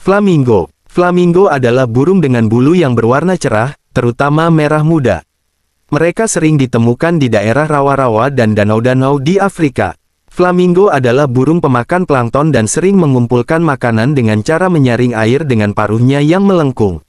Flamingo Flamingo adalah burung dengan bulu yang berwarna cerah, terutama merah muda. Mereka sering ditemukan di daerah rawa-rawa dan danau-danau di Afrika. Flamingo adalah burung pemakan plankton dan sering mengumpulkan makanan dengan cara menyaring air dengan paruhnya yang melengkung.